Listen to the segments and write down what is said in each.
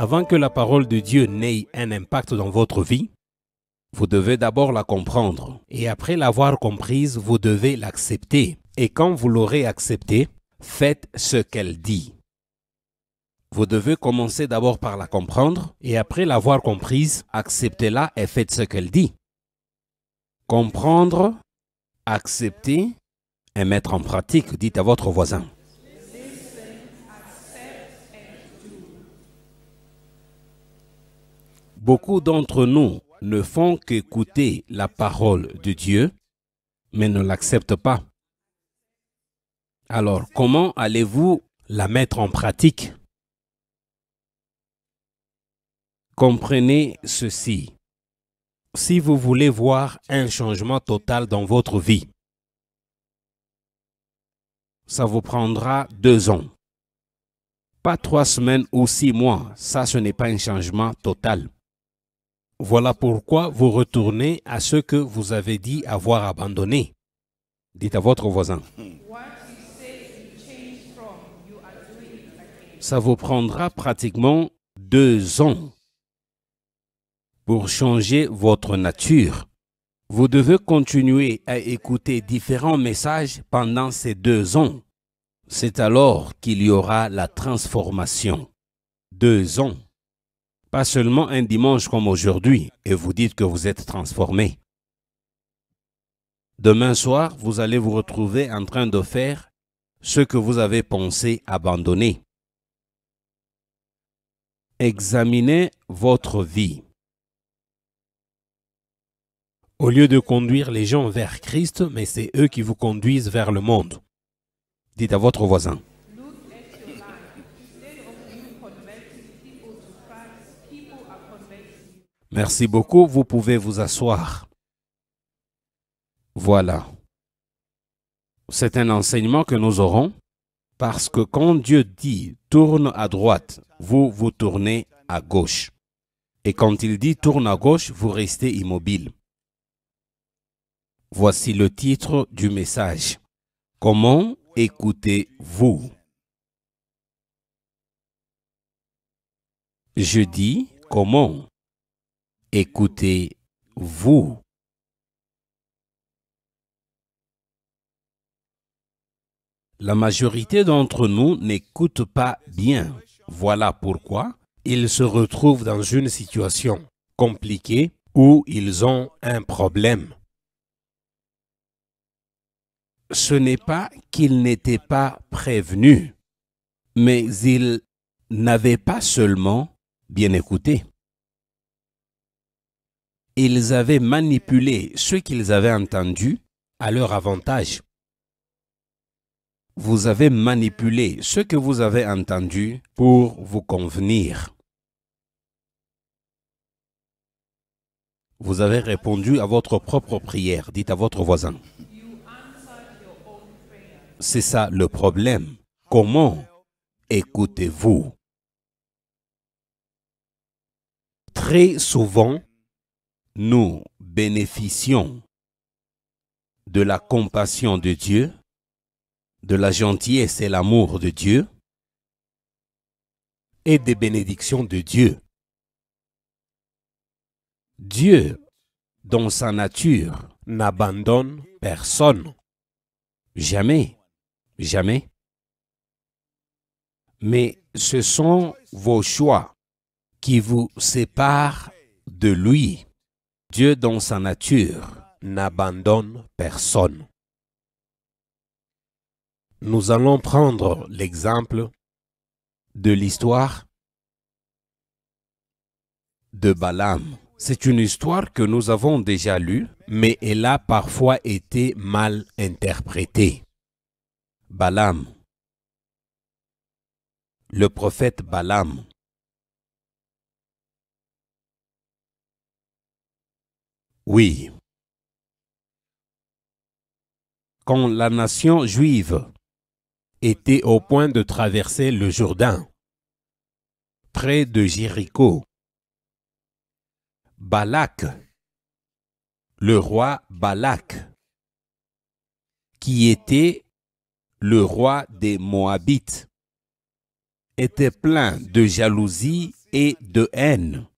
Avant que la parole de Dieu n'ait un impact dans votre vie, vous devez d'abord la comprendre. Et après l'avoir comprise, vous devez l'accepter. Et quand vous l'aurez acceptée, faites ce qu'elle dit. Vous devez commencer d'abord par la comprendre et après l'avoir comprise, acceptez-la et faites ce qu'elle dit. Comprendre, accepter et mettre en pratique, dites à votre voisin. Beaucoup d'entre nous ne font qu'écouter la parole de Dieu, mais ne l'acceptent pas. Alors, comment allez-vous la mettre en pratique Comprenez ceci. Si vous voulez voir un changement total dans votre vie, ça vous prendra deux ans. Pas trois semaines ou six mois. Ça, ce n'est pas un changement total. Voilà pourquoi vous retournez à ce que vous avez dit avoir abandonné. Dites à votre voisin. Ça vous prendra pratiquement deux ans pour changer votre nature. Vous devez continuer à écouter différents messages pendant ces deux ans. C'est alors qu'il y aura la transformation. Deux ans. Pas seulement un dimanche comme aujourd'hui, et vous dites que vous êtes transformé. Demain soir, vous allez vous retrouver en train de faire ce que vous avez pensé abandonner. Examinez votre vie. Au lieu de conduire les gens vers Christ, mais c'est eux qui vous conduisent vers le monde. Dites à votre voisin, Merci beaucoup, vous pouvez vous asseoir. Voilà. C'est un enseignement que nous aurons parce que quand Dieu dit tourne à droite, vous vous tournez à gauche. Et quand il dit tourne à gauche, vous restez immobile. Voici le titre du message. Comment écoutez-vous Je dis comment écoutez-vous. La majorité d'entre nous n'écoute pas bien. Voilà pourquoi ils se retrouvent dans une situation compliquée où ils ont un problème. Ce n'est pas qu'ils n'étaient pas prévenus, mais ils n'avaient pas seulement bien écouté ils avaient manipulé ce qu'ils avaient entendu à leur avantage. Vous avez manipulé ce que vous avez entendu pour vous convenir. Vous avez répondu à votre propre prière, dites à votre voisin. C'est ça le problème. Comment écoutez-vous Très souvent, nous bénéficions de la compassion de Dieu, de la gentillesse et l'amour de Dieu, et des bénédictions de Dieu. Dieu, dans sa nature, n'abandonne personne. Jamais, jamais. Mais ce sont vos choix qui vous séparent de lui. Dieu dans sa nature n'abandonne personne. Nous allons prendre l'exemple de l'histoire de Balaam. C'est une histoire que nous avons déjà lue, mais elle a parfois été mal interprétée. Balaam. Le prophète Balaam Oui. Quand la nation juive était au point de traverser le Jourdain, près de Jéricho, Balak, le roi Balak, qui était le roi des Moabites, était plein de jalousie et de haine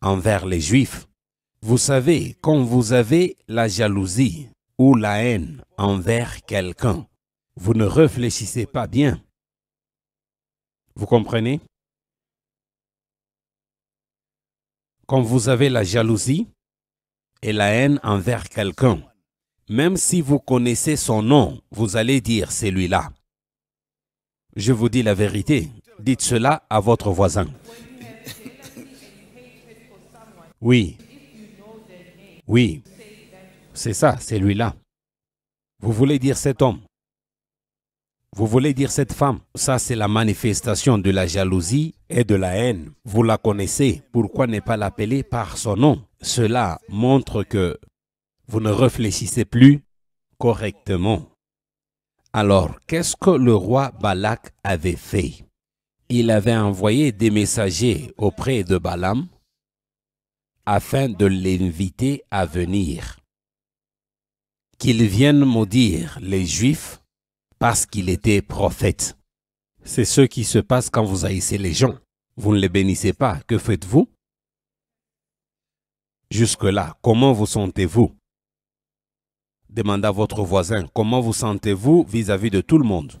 envers les Juifs. Vous savez, quand vous avez la jalousie ou la haine envers quelqu'un, vous ne réfléchissez pas bien. Vous comprenez Quand vous avez la jalousie et la haine envers quelqu'un, même si vous connaissez son nom, vous allez dire celui-là. Je vous dis la vérité, dites cela à votre voisin. Oui, oui, c'est ça, c'est lui-là. Vous voulez dire cet homme. Vous voulez dire cette femme. Ça, c'est la manifestation de la jalousie et de la haine. Vous la connaissez. Pourquoi ne pas l'appeler par son nom Cela montre que vous ne réfléchissez plus correctement. Alors, qu'est-ce que le roi Balak avait fait Il avait envoyé des messagers auprès de Balaam afin de l'inviter à venir. Qu'il vienne maudire les Juifs parce qu'il était prophète. C'est ce qui se passe quand vous haïssez les gens. Vous ne les bénissez pas. Que faites-vous Jusque-là, comment vous sentez-vous Demandez à votre voisin, comment vous sentez-vous vis-à-vis de tout le monde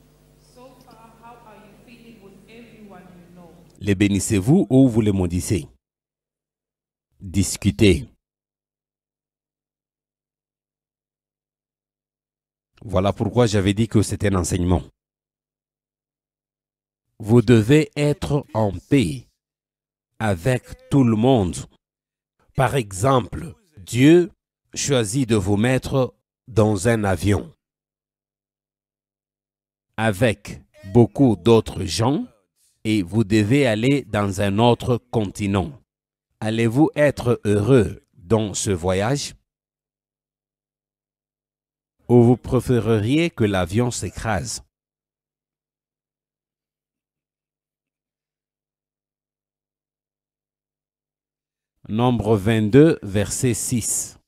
Les bénissez-vous ou vous les maudissez discuter. Voilà pourquoi j'avais dit que c'était un enseignement. Vous devez être en paix avec tout le monde. Par exemple, Dieu choisit de vous mettre dans un avion avec beaucoup d'autres gens et vous devez aller dans un autre continent. Allez-vous être heureux dans ce voyage ou vous préféreriez que l'avion s'écrase Nombre 22, verset 6.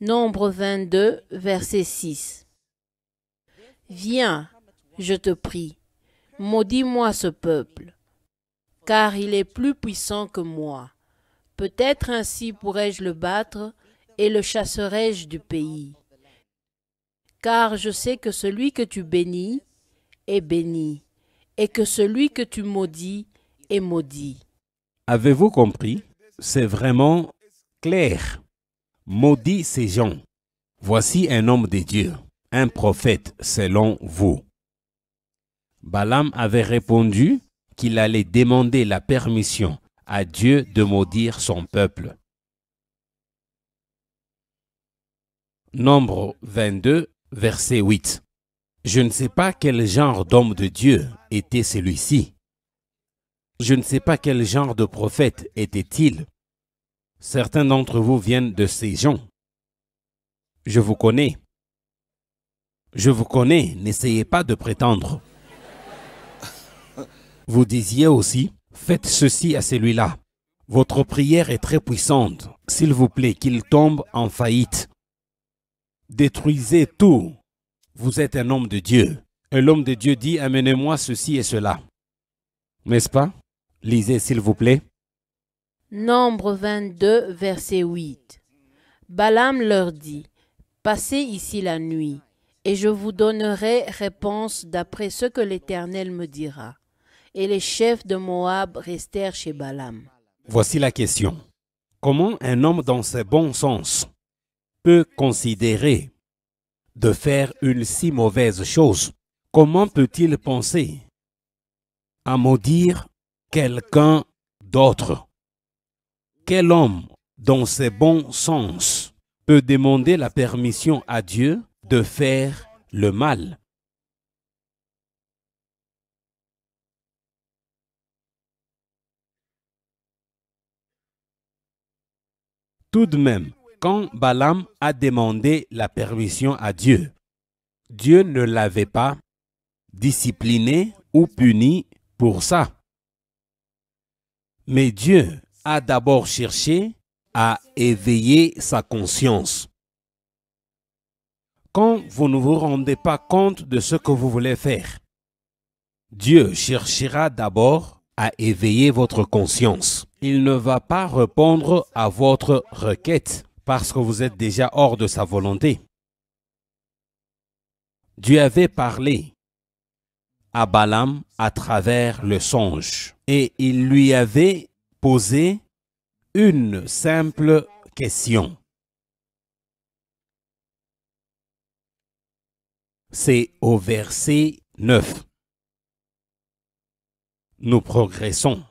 Nombre 22, verset 6. Viens, je te prie, maudis-moi ce peuple, car il est plus puissant que moi. Peut-être ainsi pourrais je le battre et le chasserai-je du pays. Car je sais que celui que tu bénis est béni, et que celui que tu maudis est maudit. Avez-vous compris C'est vraiment clair. Maudit ces gens. Voici un homme de Dieu, un prophète selon vous. Balaam avait répondu, qu'il allait demander la permission à Dieu de maudire son peuple. Nombre 22, verset 8. Je ne sais pas quel genre d'homme de Dieu était celui-ci. Je ne sais pas quel genre de prophète était-il. Certains d'entre vous viennent de ces gens. Je vous connais. Je vous connais, n'essayez pas de prétendre vous disiez aussi, faites ceci à celui-là. Votre prière est très puissante. S'il vous plaît, qu'il tombe en faillite. Détruisez tout. Vous êtes un homme de Dieu. Et l'homme de Dieu dit, amenez-moi ceci et cela. N'est-ce pas Lisez, s'il vous plaît. Nombre 22, verset 8. Balaam leur dit, Passez ici la nuit, et je vous donnerai réponse d'après ce que l'Éternel me dira et les chefs de Moab restèrent chez Balaam. Voici la question. Comment un homme dans ses bons sens peut considérer de faire une si mauvaise chose Comment peut-il penser à maudire quelqu'un d'autre Quel homme dans ses bons sens peut demander la permission à Dieu de faire le mal Tout de même, quand Balaam a demandé la permission à Dieu, Dieu ne l'avait pas discipliné ou puni pour ça. Mais Dieu a d'abord cherché à éveiller sa conscience. Quand vous ne vous rendez pas compte de ce que vous voulez faire, Dieu cherchera d'abord à éveiller votre conscience il ne va pas répondre à votre requête parce que vous êtes déjà hors de sa volonté. Dieu avait parlé à Balaam à travers le songe et il lui avait posé une simple question. C'est au verset 9. Nous progressons.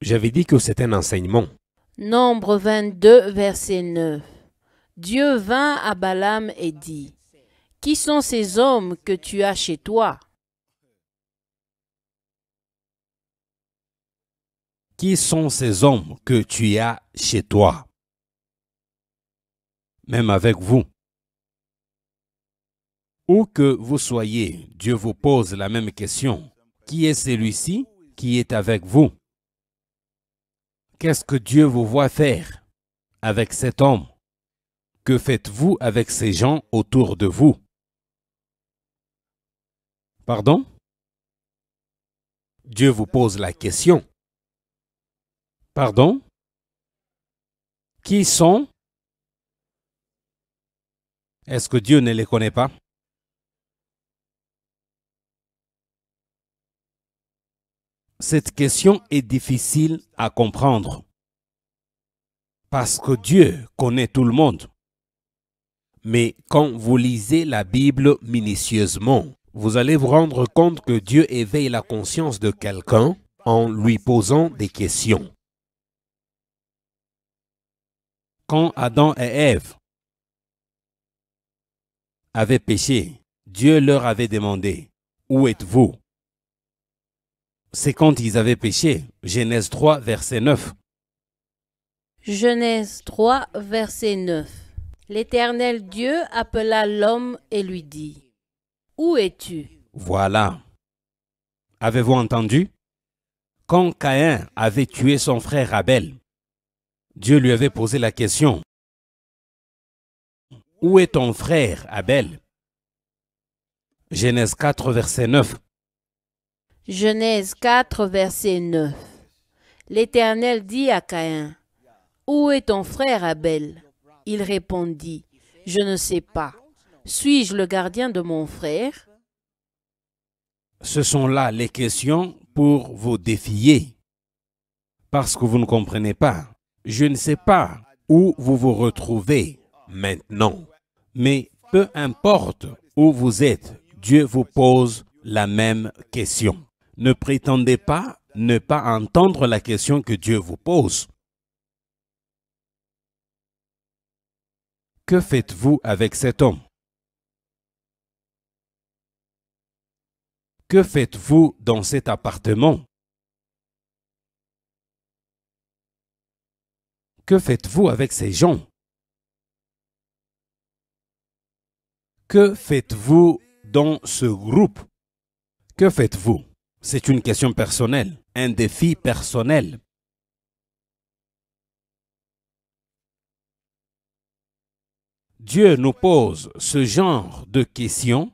J'avais dit que c'était un enseignement. Nombre 22, verset 9. Dieu vint à Balaam et dit, Qui sont ces hommes que tu as chez toi Qui sont ces hommes que tu as chez toi Même avec vous. Où que vous soyez, Dieu vous pose la même question. Qui est celui-ci qui est avec vous Qu'est-ce que Dieu vous voit faire avec cet homme Que faites-vous avec ces gens autour de vous Pardon Dieu vous pose la question. Pardon Qui sont Est-ce que Dieu ne les connaît pas cette question est difficile à comprendre. Parce que Dieu connaît tout le monde. Mais quand vous lisez la Bible minutieusement, vous allez vous rendre compte que Dieu éveille la conscience de quelqu'un en lui posant des questions. Quand Adam et Ève avaient péché, Dieu leur avait demandé, Où êtes-vous c'est quand ils avaient péché. Genèse 3, verset 9. Genèse 3, verset 9. L'Éternel Dieu appela l'homme et lui dit, Où es-tu Voilà. Avez-vous entendu Quand Caïn avait tué son frère Abel, Dieu lui avait posé la question, Où est ton frère Abel Genèse 4, verset 9. Genèse 4, verset 9. L'Éternel dit à Caïn, Où est ton frère Abel Il répondit, Je ne sais pas. Suis-je le gardien de mon frère Ce sont là les questions pour vous défier. Parce que vous ne comprenez pas. Je ne sais pas où vous vous retrouvez maintenant. Mais peu importe où vous êtes, Dieu vous pose la même question. Ne prétendez pas ne pas entendre la question que Dieu vous pose. Que faites-vous avec cet homme Que faites-vous dans cet appartement Que faites-vous avec ces gens Que faites-vous dans ce groupe Que faites-vous c'est une question personnelle, un défi personnel. Dieu nous pose ce genre de questions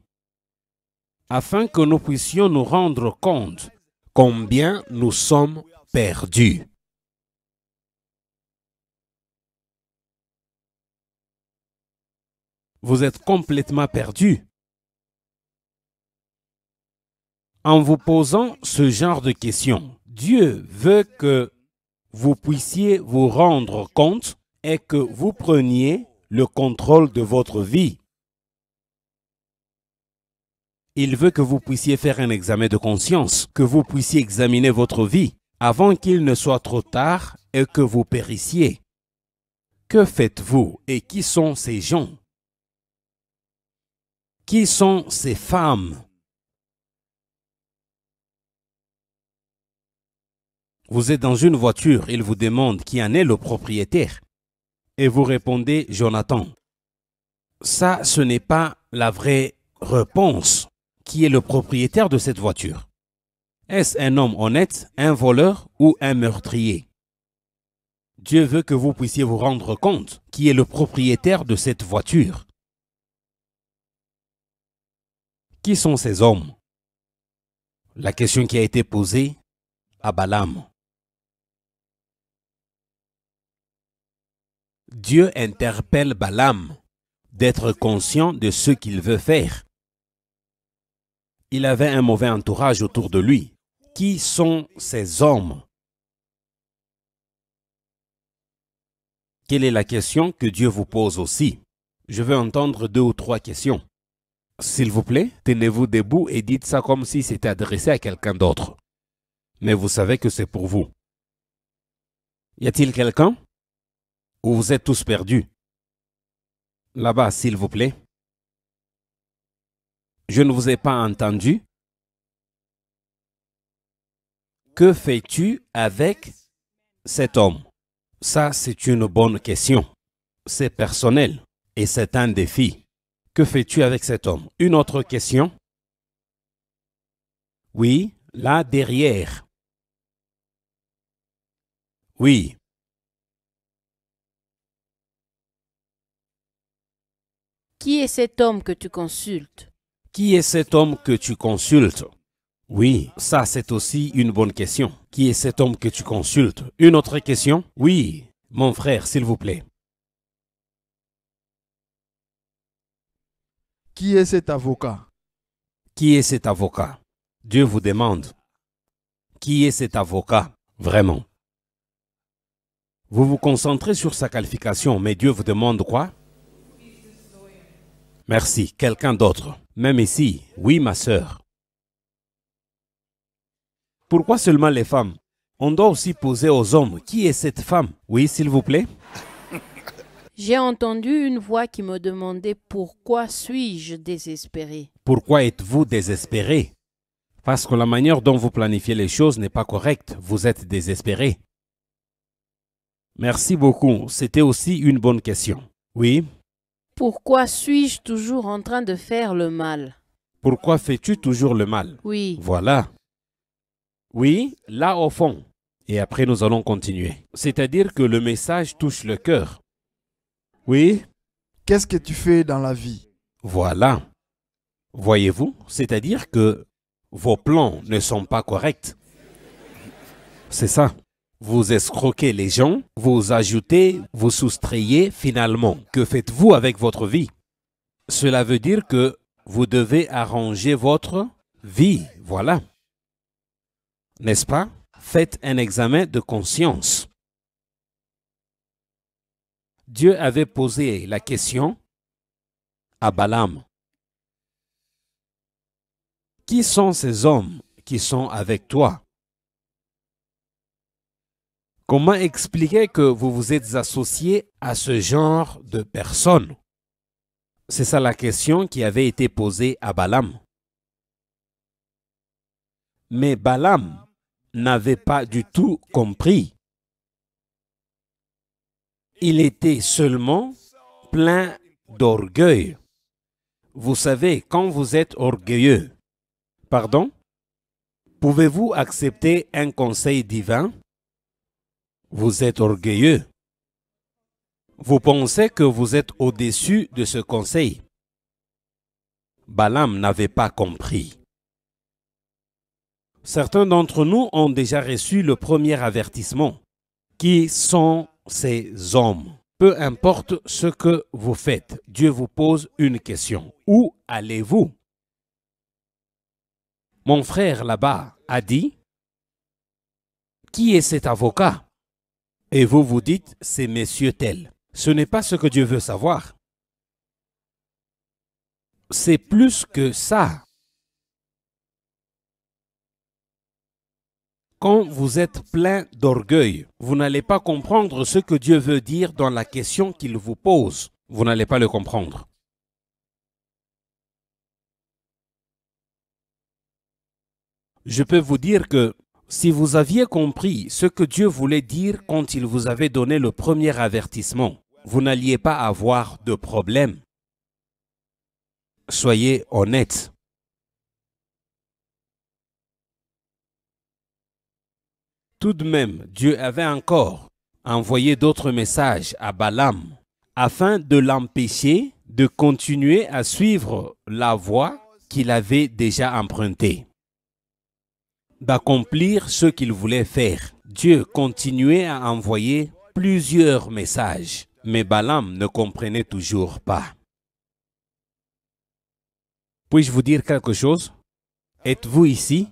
afin que nous puissions nous rendre compte combien nous sommes perdus. Vous êtes complètement perdus. en vous posant ce genre de questions. Dieu veut que vous puissiez vous rendre compte et que vous preniez le contrôle de votre vie. Il veut que vous puissiez faire un examen de conscience, que vous puissiez examiner votre vie avant qu'il ne soit trop tard et que vous périssiez. Que faites-vous et qui sont ces gens Qui sont ces femmes Vous êtes dans une voiture, il vous demande qui en est le propriétaire. Et vous répondez Jonathan. Ça, ce n'est pas la vraie réponse. Qui est le propriétaire de cette voiture Est-ce un homme honnête, un voleur ou un meurtrier Dieu veut que vous puissiez vous rendre compte qui est le propriétaire de cette voiture. Qui sont ces hommes La question qui a été posée à Balaam. Dieu interpelle Balaam d'être conscient de ce qu'il veut faire. Il avait un mauvais entourage autour de lui. Qui sont ces hommes Quelle est la question que Dieu vous pose aussi Je veux entendre deux ou trois questions. S'il vous plaît, tenez-vous debout et dites ça comme si c'était adressé à quelqu'un d'autre. Mais vous savez que c'est pour vous. Y a-t-il quelqu'un ou vous êtes tous perdus. Là-bas, s'il vous plaît. Je ne vous ai pas entendu. Que fais-tu avec cet homme Ça, c'est une bonne question. C'est personnel et c'est un défi. Que fais-tu avec cet homme Une autre question Oui, là derrière. Oui, Qui est cet homme que tu consultes Qui est cet homme que tu consultes Oui, ça c'est aussi une bonne question. Qui est cet homme que tu consultes Une autre question Oui, mon frère, s'il vous plaît. Qui est cet avocat Qui est cet avocat Dieu vous demande. Qui est cet avocat Vraiment. Vous vous concentrez sur sa qualification, mais Dieu vous demande quoi Merci. Quelqu'un d'autre. Même ici. Oui, ma sœur. Pourquoi seulement les femmes On doit aussi poser aux hommes. Qui est cette femme Oui, s'il vous plaît. J'ai entendu une voix qui me demandait pourquoi suis-je désespéré Pourquoi êtes-vous désespéré Parce que la manière dont vous planifiez les choses n'est pas correcte. Vous êtes désespéré. Merci beaucoup. C'était aussi une bonne question. Oui pourquoi suis-je toujours en train de faire le mal Pourquoi fais-tu toujours le mal Oui. Voilà. Oui, là au fond. Et après, nous allons continuer. C'est-à-dire que le message touche le cœur. Oui. Qu'est-ce que tu fais dans la vie Voilà. Voyez-vous, c'est-à-dire que vos plans ne sont pas corrects. C'est ça. Vous escroquez les gens, vous ajoutez, vous soustrayez finalement. Que faites-vous avec votre vie Cela veut dire que vous devez arranger votre vie. Voilà. N'est-ce pas Faites un examen de conscience. Dieu avait posé la question à Balaam. Qui sont ces hommes qui sont avec toi Comment expliquer que vous vous êtes associé à ce genre de personnes C'est ça la question qui avait été posée à Balaam. Mais Balaam n'avait pas du tout compris. Il était seulement plein d'orgueil. Vous savez, quand vous êtes orgueilleux, pardon, pouvez-vous accepter un conseil divin vous êtes orgueilleux. Vous pensez que vous êtes au-dessus de ce conseil. Balaam n'avait pas compris. Certains d'entre nous ont déjà reçu le premier avertissement. Qui sont ces hommes Peu importe ce que vous faites, Dieu vous pose une question. Où allez-vous Mon frère là-bas a dit, Qui est cet avocat et vous vous dites, c'est messieurs tels. Ce n'est pas ce que Dieu veut savoir. C'est plus que ça. Quand vous êtes plein d'orgueil, vous n'allez pas comprendre ce que Dieu veut dire dans la question qu'il vous pose. Vous n'allez pas le comprendre. Je peux vous dire que si vous aviez compris ce que Dieu voulait dire quand il vous avait donné le premier avertissement, vous n'alliez pas avoir de problème. Soyez honnête. Tout de même, Dieu avait encore envoyé d'autres messages à Balaam afin de l'empêcher de continuer à suivre la voie qu'il avait déjà empruntée d'accomplir ce qu'il voulait faire. Dieu continuait à envoyer plusieurs messages, mais Balaam ne comprenait toujours pas. Puis-je vous dire quelque chose Êtes-vous ici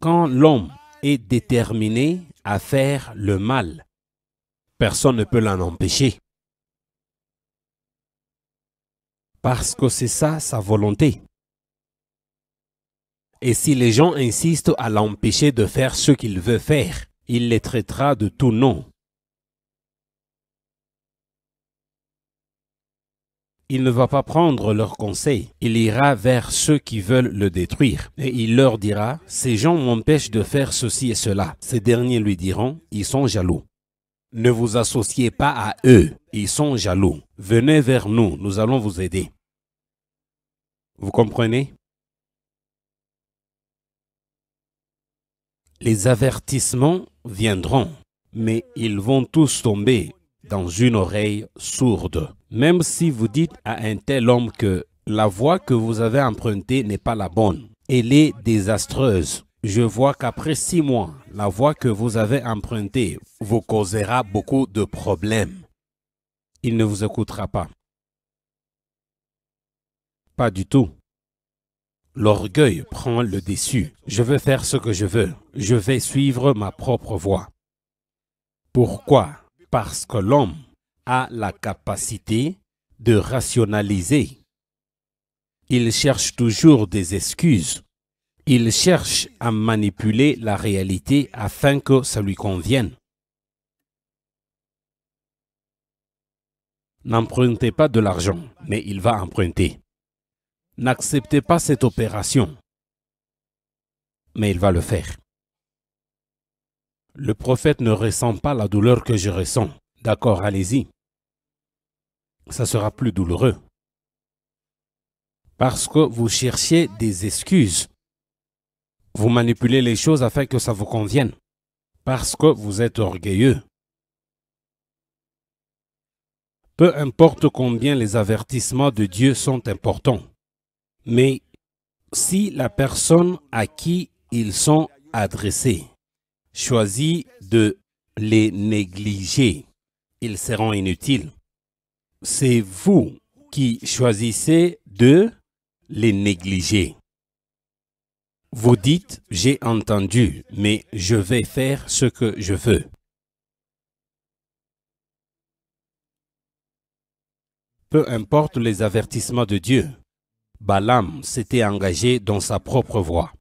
Quand l'homme est déterminé à faire le mal, personne ne peut l'en empêcher. Parce que c'est ça sa volonté. Et si les gens insistent à l'empêcher de faire ce qu'il veut faire, il les traitera de tout nom. Il ne va pas prendre leurs conseils. Il ira vers ceux qui veulent le détruire. Et il leur dira, ces gens m'empêchent de faire ceci et cela. Ces derniers lui diront, ils sont jaloux. Ne vous associez pas à eux. Ils sont jaloux. Venez vers nous, nous allons vous aider. Vous comprenez Les avertissements viendront, mais ils vont tous tomber dans une oreille sourde. Même si vous dites à un tel homme que la voie que vous avez empruntée n'est pas la bonne, elle est désastreuse. Je vois qu'après six mois, la voie que vous avez empruntée vous causera beaucoup de problèmes. Il ne vous écoutera pas. Pas du tout. L'orgueil prend le dessus. Je veux faire ce que je veux. Je vais suivre ma propre voie. Pourquoi Parce que l'homme a la capacité de rationaliser. Il cherche toujours des excuses. Il cherche à manipuler la réalité afin que ça lui convienne. N'empruntez pas de l'argent, mais il va emprunter n'acceptez pas cette opération. Mais il va le faire. Le prophète ne ressent pas la douleur que je ressens. D'accord, allez-y. Ça sera plus douloureux. Parce que vous cherchez des excuses. Vous manipulez les choses afin que ça vous convienne. Parce que vous êtes orgueilleux. Peu importe combien les avertissements de Dieu sont importants, mais si la personne à qui ils sont adressés choisit de les négliger, ils seront inutiles. C'est vous qui choisissez de les négliger. Vous dites, j'ai entendu, mais je vais faire ce que je veux. Peu importe les avertissements de Dieu, Balaam s'était engagé dans sa propre voie.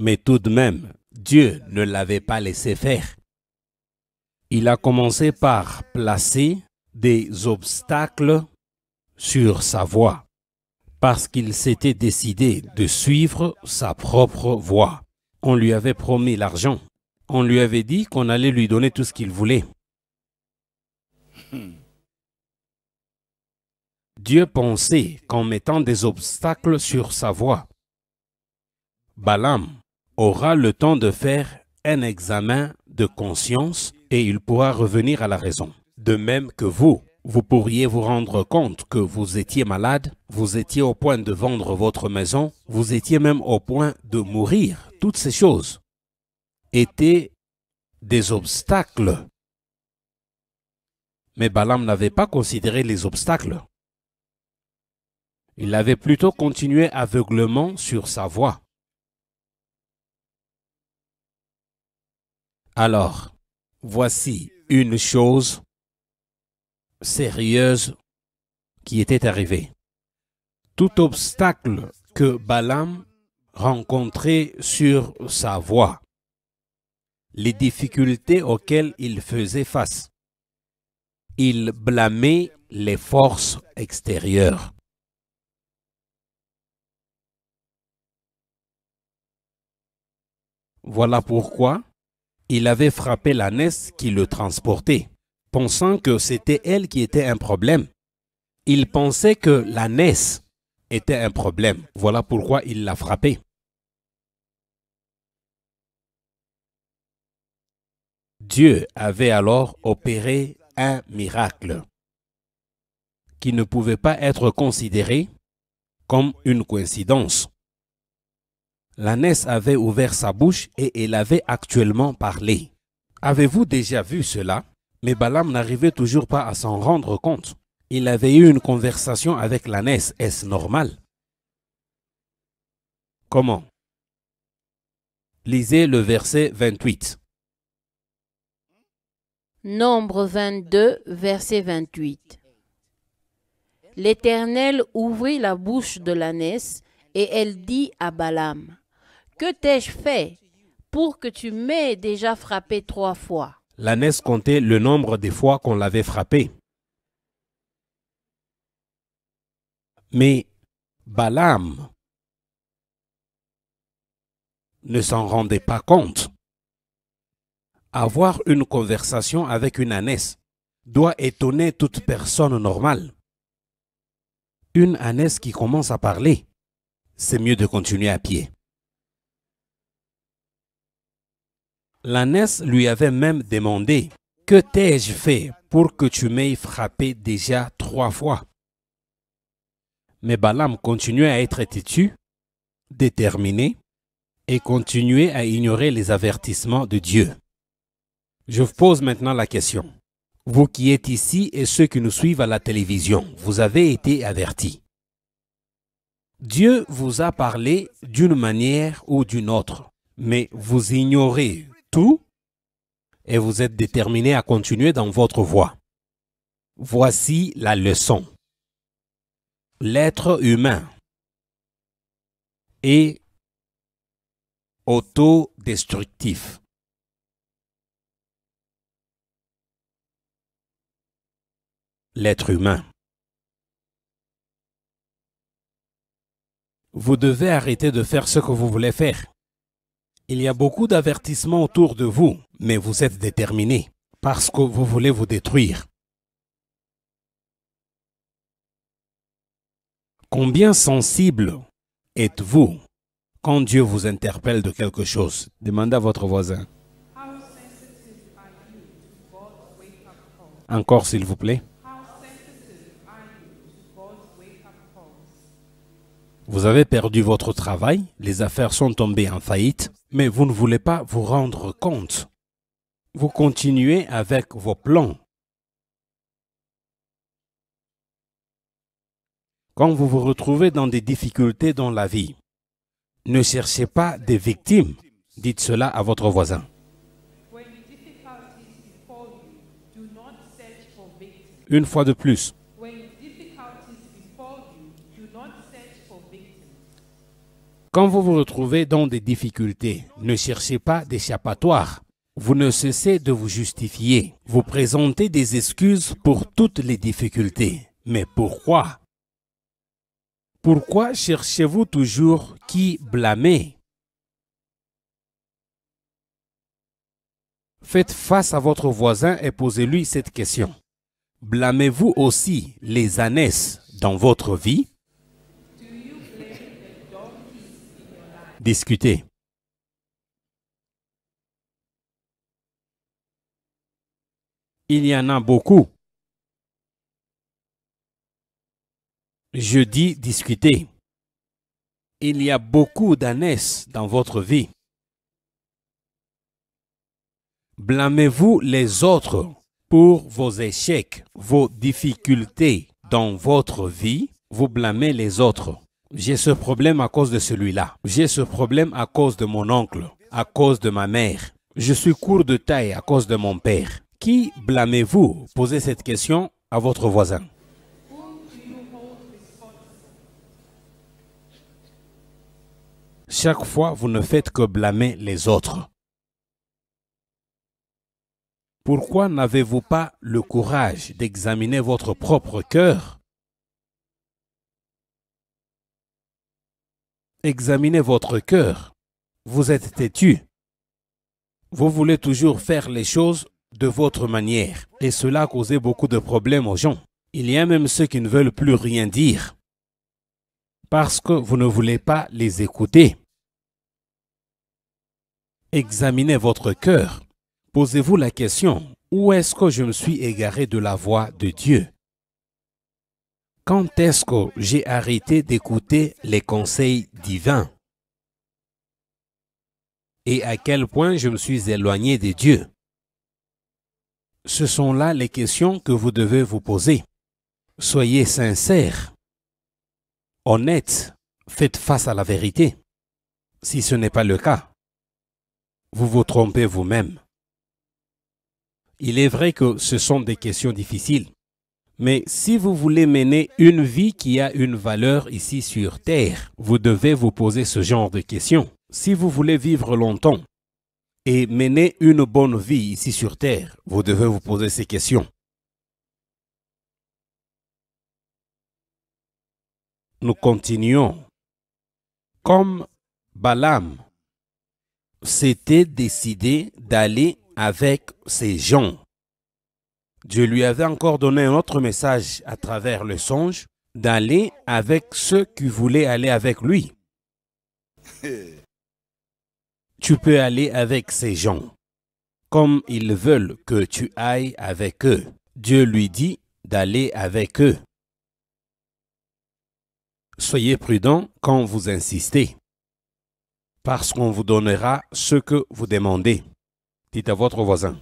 Mais tout de même, Dieu ne l'avait pas laissé faire. Il a commencé par placer des obstacles sur sa voie, parce qu'il s'était décidé de suivre sa propre voie. On lui avait promis l'argent. On lui avait dit qu'on allait lui donner tout ce qu'il voulait. Hmm. Dieu pensait qu'en mettant des obstacles sur sa voie, Balaam aura le temps de faire un examen de conscience et il pourra revenir à la raison. De même que vous, vous pourriez vous rendre compte que vous étiez malade, vous étiez au point de vendre votre maison, vous étiez même au point de mourir. Toutes ces choses étaient des obstacles. Mais Balaam n'avait pas considéré les obstacles. Il avait plutôt continué aveuglement sur sa voie. Alors, voici une chose sérieuse qui était arrivée. Tout obstacle que Balaam rencontrait sur sa voie, les difficultés auxquelles il faisait face, il blâmait les forces extérieures. Voilà pourquoi il avait frappé l'ânesse qui le transportait, pensant que c'était elle qui était un problème. Il pensait que l'ânesse était un problème. Voilà pourquoi il l'a frappée. Dieu avait alors opéré un miracle qui ne pouvait pas être considéré comme une coïncidence l'ânesse avait ouvert sa bouche et elle avait actuellement parlé. Avez-vous déjà vu cela Mais Balaam n'arrivait toujours pas à s'en rendre compte. Il avait eu une conversation avec l'ânesse, est-ce normal Comment Lisez le verset 28. Nombre 22, verset 28. L'Éternel ouvrit la bouche de l'ânesse et elle dit à Balaam, que t'ai-je fait pour que tu m'aies déjà frappé trois fois L'ânesse comptait le nombre des fois qu'on l'avait frappé. Mais Balaam ne s'en rendait pas compte. Avoir une conversation avec une ânesse doit étonner toute personne normale. Une ânesse qui commence à parler, c'est mieux de continuer à pied. L'ânesse lui avait même demandé Que t'ai-je fait pour que tu m'aies frappé déjà trois fois Mais Balaam continuait à être têtu, déterminé et continuait à ignorer les avertissements de Dieu. Je vous pose maintenant la question. Vous qui êtes ici et ceux qui nous suivent à la télévision, vous avez été avertis. Dieu vous a parlé d'une manière ou d'une autre, mais vous ignorez, tout et vous êtes déterminé à continuer dans votre voie. Voici la leçon. L'être humain est autodestructif. L'être humain. Vous devez arrêter de faire ce que vous voulez faire. Il y a beaucoup d'avertissements autour de vous, mais vous êtes déterminé, parce que vous voulez vous détruire. Combien sensible êtes-vous quand Dieu vous interpelle de quelque chose Demanda à votre voisin. Encore, s'il vous plaît. Vous avez perdu votre travail, les affaires sont tombées en faillite, mais vous ne voulez pas vous rendre compte. Vous continuez avec vos plans. Quand vous vous retrouvez dans des difficultés dans la vie, ne cherchez pas des victimes. Dites cela à votre voisin. Une fois de plus, Quand vous vous retrouvez dans des difficultés, ne cherchez pas d'échappatoire. Vous ne cessez de vous justifier. Vous présentez des excuses pour toutes les difficultés. Mais pourquoi Pourquoi cherchez-vous toujours qui blâmer Faites face à votre voisin et posez-lui cette question. Blâmez-vous aussi les ânesses dans votre vie discuter. Il y en a beaucoup. Je dis discuter. Il y a beaucoup d'ânesses dans votre vie. Blâmez-vous les autres pour vos échecs, vos difficultés dans votre vie. Vous blâmez les autres. J'ai ce problème à cause de celui-là. J'ai ce problème à cause de mon oncle, à cause de ma mère. Je suis court de taille à cause de mon père. Qui blâmez-vous Posez cette question à votre voisin. Chaque fois, vous ne faites que blâmer les autres. Pourquoi n'avez-vous pas le courage d'examiner votre propre cœur Examinez votre cœur. Vous êtes têtu. Vous voulez toujours faire les choses de votre manière. Et cela a causé beaucoup de problèmes aux gens. Il y a même ceux qui ne veulent plus rien dire. Parce que vous ne voulez pas les écouter. Examinez votre cœur. Posez-vous la question, où est-ce que je me suis égaré de la voix de Dieu quand est-ce que j'ai arrêté d'écouter les conseils divins Et à quel point je me suis éloigné de Dieu Ce sont là les questions que vous devez vous poser. Soyez sincères, honnêtes, faites face à la vérité. Si ce n'est pas le cas, vous vous trompez vous-même. Il est vrai que ce sont des questions difficiles mais si vous voulez mener une vie qui a une valeur ici sur Terre, vous devez vous poser ce genre de questions. Si vous voulez vivre longtemps et mener une bonne vie ici sur Terre, vous devez vous poser ces questions. Nous continuons. Comme Balaam s'était décidé d'aller avec ces gens Dieu lui avait encore donné un autre message à travers le songe, d'aller avec ceux qui voulaient aller avec lui. tu peux aller avec ces gens, comme ils veulent que tu ailles avec eux. Dieu lui dit d'aller avec eux. Soyez prudent quand vous insistez, parce qu'on vous donnera ce que vous demandez. Dites à votre voisin.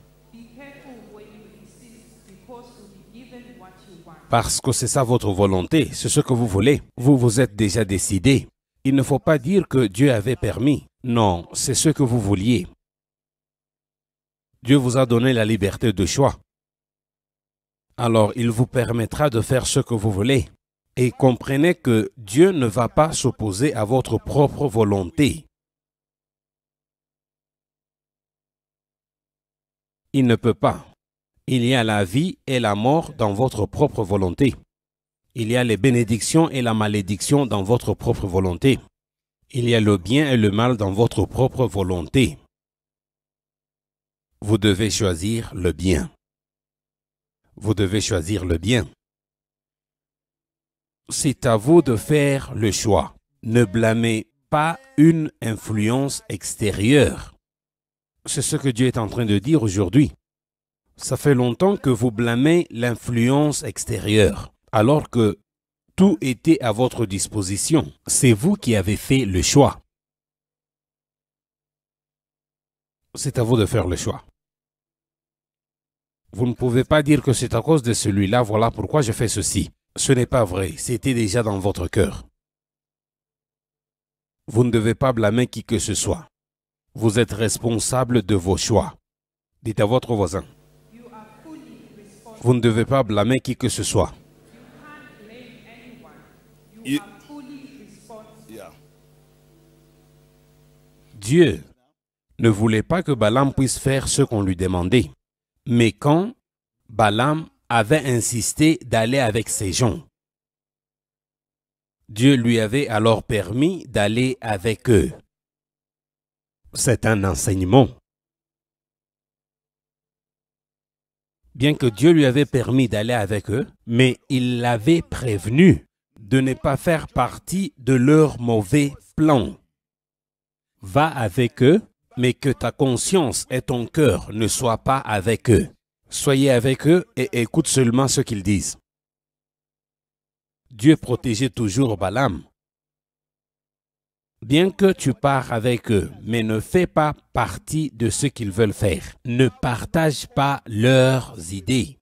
Parce que c'est ça votre volonté, c'est ce que vous voulez. Vous vous êtes déjà décidé. Il ne faut pas dire que Dieu avait permis. Non, c'est ce que vous vouliez. Dieu vous a donné la liberté de choix. Alors il vous permettra de faire ce que vous voulez. Et comprenez que Dieu ne va pas s'opposer à votre propre volonté. Il ne peut pas. Il y a la vie et la mort dans votre propre volonté. Il y a les bénédictions et la malédiction dans votre propre volonté. Il y a le bien et le mal dans votre propre volonté. Vous devez choisir le bien. Vous devez choisir le bien. C'est à vous de faire le choix. Ne blâmez pas une influence extérieure. C'est ce que Dieu est en train de dire aujourd'hui. Ça fait longtemps que vous blâmez l'influence extérieure, alors que tout était à votre disposition. C'est vous qui avez fait le choix. C'est à vous de faire le choix. Vous ne pouvez pas dire que c'est à cause de celui-là, voilà pourquoi je fais ceci. Ce n'est pas vrai, c'était déjà dans votre cœur. Vous ne devez pas blâmer qui que ce soit. Vous êtes responsable de vos choix. Dites à votre voisin, vous ne devez pas blâmer qui que ce soit. Dieu ne voulait pas que Balaam puisse faire ce qu'on lui demandait. Mais quand Balaam avait insisté d'aller avec ses gens, Dieu lui avait alors permis d'aller avec eux. C'est un enseignement. bien que Dieu lui avait permis d'aller avec eux, mais il l'avait prévenu de ne pas faire partie de leur mauvais plan. Va avec eux, mais que ta conscience et ton cœur ne soient pas avec eux. Soyez avec eux et écoute seulement ce qu'ils disent. Dieu protégeait toujours Balaam bien que tu pars avec eux, mais ne fais pas partie de ce qu'ils veulent faire. Ne partage pas leurs idées.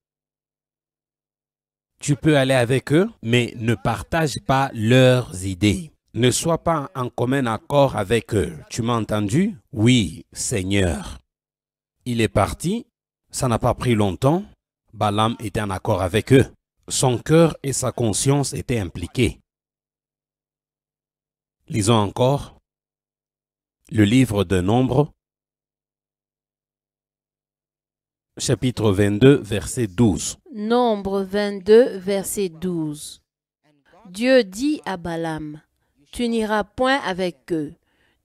Tu peux aller avec eux, mais ne partage pas leurs idées. Ne sois pas en commun accord avec eux. Tu m'as entendu Oui, Seigneur. Il est parti. Ça n'a pas pris longtemps. Balaam était en accord avec eux. Son cœur et sa conscience étaient impliqués. Lisons encore le livre de Nombre, chapitre 22, verset 12. Nombre 22, verset 12. Dieu dit à Balaam, Tu n'iras point avec eux,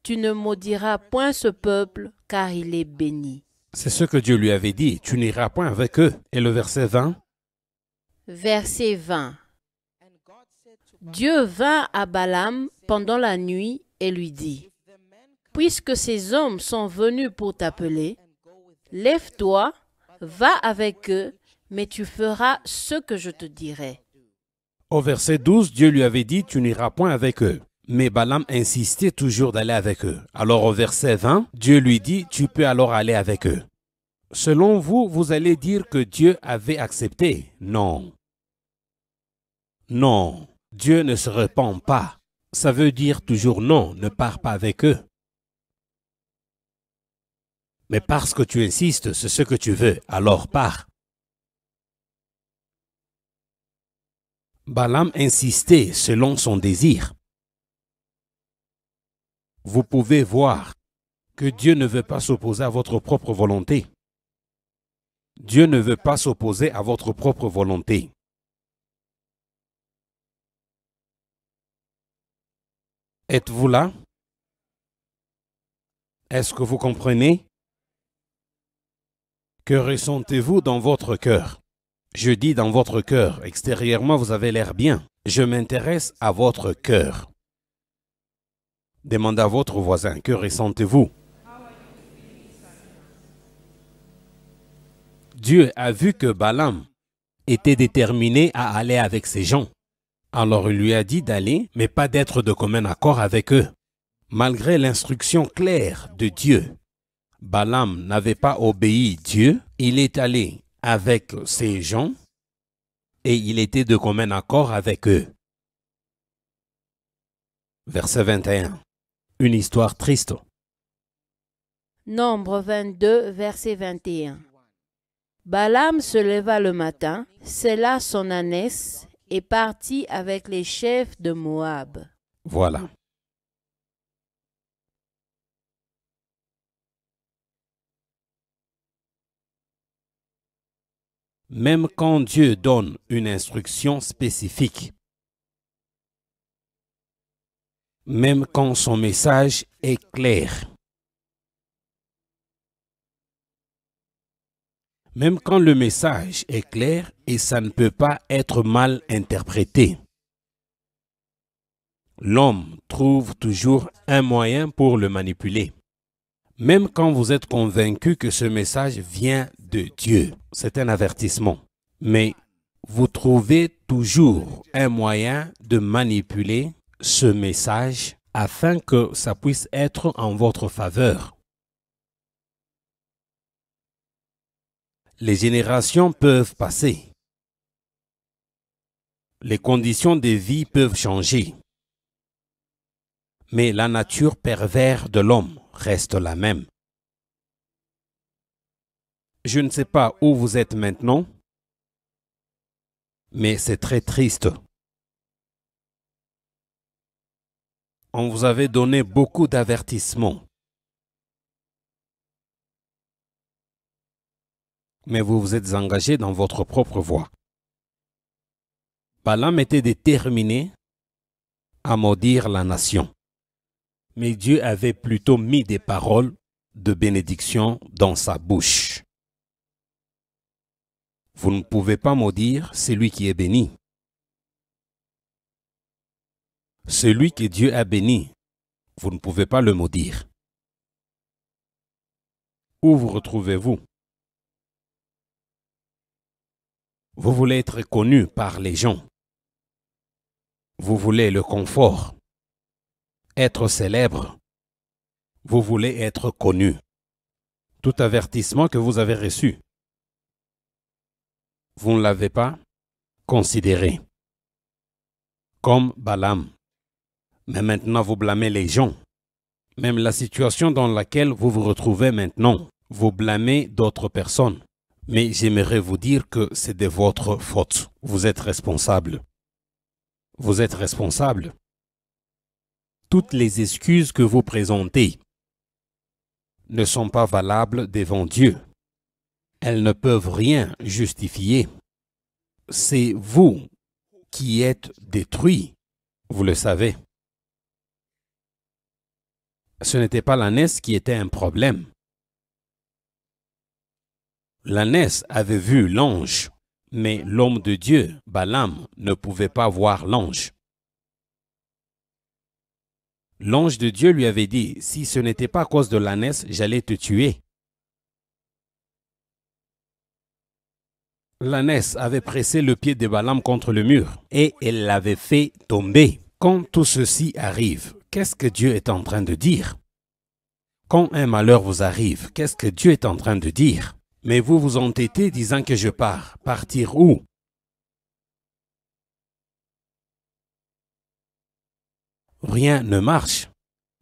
tu ne maudiras point ce peuple, car il est béni. C'est ce que Dieu lui avait dit, tu n'iras point avec eux. Et le verset 20 Verset 20. Dieu vint à Balaam pendant la nuit et lui dit, Puisque ces hommes sont venus pour t'appeler, lève-toi, va avec eux, mais tu feras ce que je te dirai. Au verset 12, Dieu lui avait dit, Tu n'iras point avec eux. Mais Balaam insistait toujours d'aller avec eux. Alors au verset 20, Dieu lui dit, Tu peux alors aller avec eux. Selon vous, vous allez dire que Dieu avait accepté. Non. Non, Dieu ne se répand pas ça veut dire toujours non, ne pars pas avec eux. Mais parce que tu insistes, c'est ce que tu veux, alors pars. Balaam insistait selon son désir. Vous pouvez voir que Dieu ne veut pas s'opposer à votre propre volonté. Dieu ne veut pas s'opposer à votre propre volonté. Êtes-vous là? Est-ce que vous comprenez? Que ressentez-vous dans votre cœur? Je dis dans votre cœur. Extérieurement, vous avez l'air bien. Je m'intéresse à votre cœur. Demandez à votre voisin, que ressentez-vous? Dieu a vu que Balaam était déterminé à aller avec ses gens. Alors il lui a dit d'aller, mais pas d'être de commun accord avec eux. Malgré l'instruction claire de Dieu, Balaam n'avait pas obéi Dieu, il est allé avec ses gens et il était de commun accord avec eux. Verset 21. Une histoire triste. Nombre 22, verset 21. Balaam se leva le matin, là son ânesse est parti avec les chefs de Moab. Voilà. Même quand Dieu donne une instruction spécifique, même quand son message est clair, même quand le message est clair et ça ne peut pas être mal interprété. L'homme trouve toujours un moyen pour le manipuler, même quand vous êtes convaincu que ce message vient de Dieu. C'est un avertissement. Mais vous trouvez toujours un moyen de manipuler ce message afin que ça puisse être en votre faveur. les générations peuvent passer. Les conditions de vie peuvent changer. Mais la nature perverse de l'homme reste la même. Je ne sais pas où vous êtes maintenant, mais c'est très triste. On vous avait donné beaucoup d'avertissements. mais vous vous êtes engagé dans votre propre voie. Balaam était déterminé à maudire la nation. Mais Dieu avait plutôt mis des paroles de bénédiction dans sa bouche. Vous ne pouvez pas maudire celui qui est béni. Celui que Dieu a béni, vous ne pouvez pas le maudire. Où vous retrouvez-vous Vous voulez être connu par les gens. Vous voulez le confort. Être célèbre. Vous voulez être connu. Tout avertissement que vous avez reçu, vous ne l'avez pas considéré. Comme Balaam. Mais maintenant, vous blâmez les gens. Même la situation dans laquelle vous vous retrouvez maintenant, vous blâmez d'autres personnes mais j'aimerais vous dire que c'est de votre faute. Vous êtes responsable. Vous êtes responsable. Toutes les excuses que vous présentez ne sont pas valables devant Dieu. Elles ne peuvent rien justifier. C'est vous qui êtes détruit, vous le savez. Ce n'était pas la l'ânesse qui était un problème, L'ânesse avait vu l'ange, mais l'homme de Dieu, Balaam, ne pouvait pas voir l'ange. L'ange de Dieu lui avait dit, si ce n'était pas à cause de l'ânesse, j'allais te tuer. L'ânesse avait pressé le pied de Balaam contre le mur et elle l'avait fait tomber. Quand tout ceci arrive, qu'est-ce que Dieu est en train de dire Quand un malheur vous arrive, qu'est-ce que Dieu est en train de dire mais vous vous entêtez disant que je pars. Partir où Rien ne marche.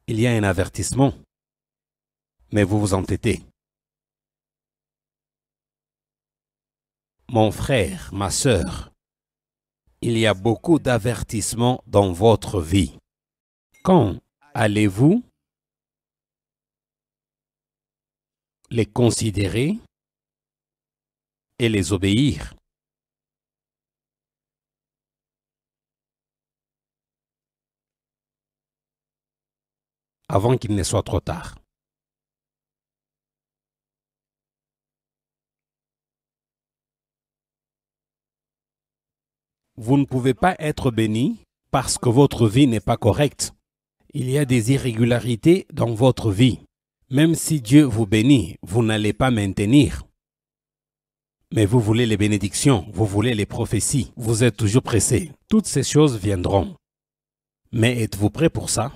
Il y a un avertissement. Mais vous vous entêtez. Mon frère, ma sœur, il y a beaucoup d'avertissements dans votre vie. Quand allez-vous les considérer et les obéir. avant qu'il ne soit trop tard. Vous ne pouvez pas être béni parce que votre vie n'est pas correcte. Il y a des irrégularités dans votre vie. Même si Dieu vous bénit, vous n'allez pas maintenir. Mais vous voulez les bénédictions, vous voulez les prophéties, vous êtes toujours pressé. Toutes ces choses viendront. Mais êtes-vous prêt pour ça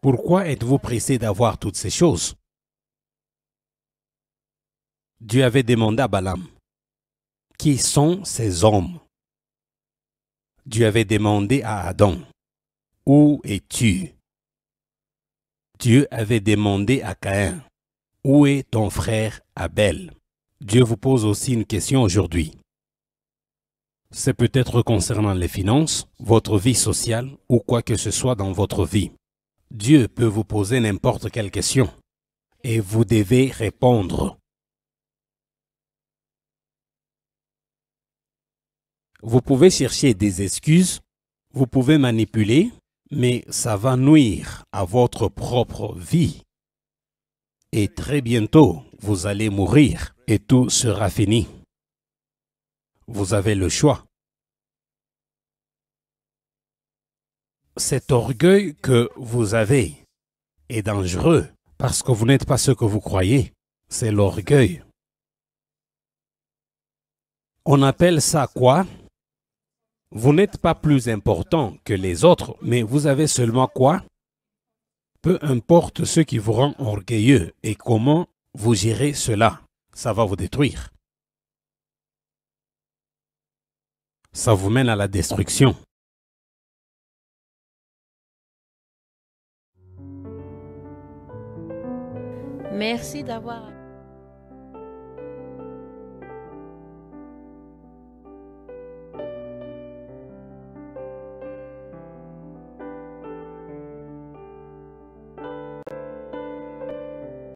Pourquoi êtes-vous pressé d'avoir toutes ces choses Dieu avait demandé à Balaam, qui sont ces hommes Dieu avait demandé à Adam, où es-tu Dieu avait demandé à Caïn, où est ton frère Abel Dieu vous pose aussi une question aujourd'hui. C'est peut-être concernant les finances, votre vie sociale ou quoi que ce soit dans votre vie. Dieu peut vous poser n'importe quelle question et vous devez répondre. Vous pouvez chercher des excuses, vous pouvez manipuler, mais ça va nuire à votre propre vie. Et très bientôt, vous allez mourir et tout sera fini. Vous avez le choix. Cet orgueil que vous avez est dangereux parce que vous n'êtes pas ce que vous croyez. C'est l'orgueil. On appelle ça quoi Vous n'êtes pas plus important que les autres, mais vous avez seulement quoi Peu importe ce qui vous rend orgueilleux et comment vous gérez cela ça va vous détruire. Ça vous mène à la destruction. Merci d'avoir...